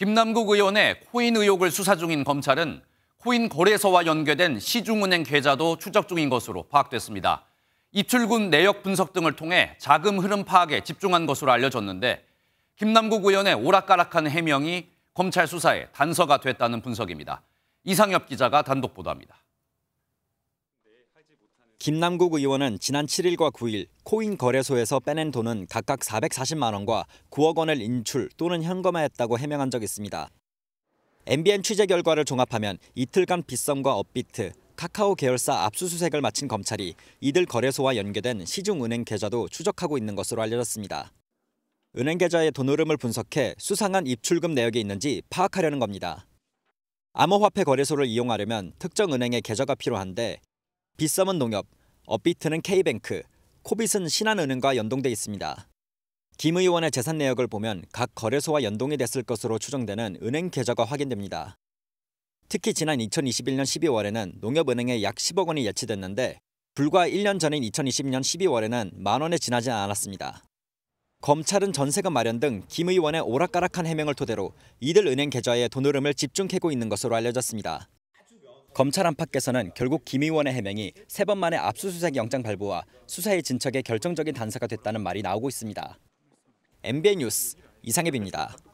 김남국 의원의 코인 의혹을 수사 중인 검찰은 코인 거래소와 연계된 시중은행 계좌도 추적 중인 것으로 파악됐습니다. 입출군 내역 분석 등을 통해 자금 흐름 파악에 집중한 것으로 알려졌는데 김남국 의원의 오락가락한 해명이 검찰 수사에 단서가 됐다는 분석입니다. 이상엽 기자가 단독 보도합니다. 김남국 의원은 지난 7일과 9일 코인 거래소에서 빼낸 돈은 각각 440만 원과 9억 원을 인출 또는 현금화했다고 해명한 적 있습니다. MBN 취재 결과를 종합하면 이틀간 빗썸과 업비트, 카카오 계열사 압수수색을 마친 검찰이 이들 거래소와 연계된 시중은행 계좌도 추적하고 있는 것으로 알려졌습니다. 은행 계좌의 돈 흐름을 분석해 수상한 입출금 내역이 있는지 파악하려는 겁니다. 암호화폐 거래소를 이용하려면 특정 은행의 계좌가 필요한데 빗썸은 농협, 업비트는 K뱅크, 코빗은 신한은행과 연동돼 있습니다. 김 의원의 재산 내역을 보면 각 거래소와 연동이 됐을 것으로 추정되는 은행 계좌가 확인됩니다. 특히 지난 2021년 12월에는 농협은행에 약 10억 원이 예치됐는데 불과 1년 전인 2020년 12월에는 만 원에 지나지 않았습니다. 검찰은 전세금 마련 등 김 의원의 오락가락한 해명을 토대로 이들 은행 계좌에돈 흐름을 집중 캐고 있는 것으로 알려졌습니다. 검찰 안팎에서는 결국 김 의원의 해명이 세 번 만에 압수수색 영장 발부와 수사의 진척에 결정적인 단서가 됐다는 말이 나오고 있습니다. MBN 뉴스 이상엽입니다.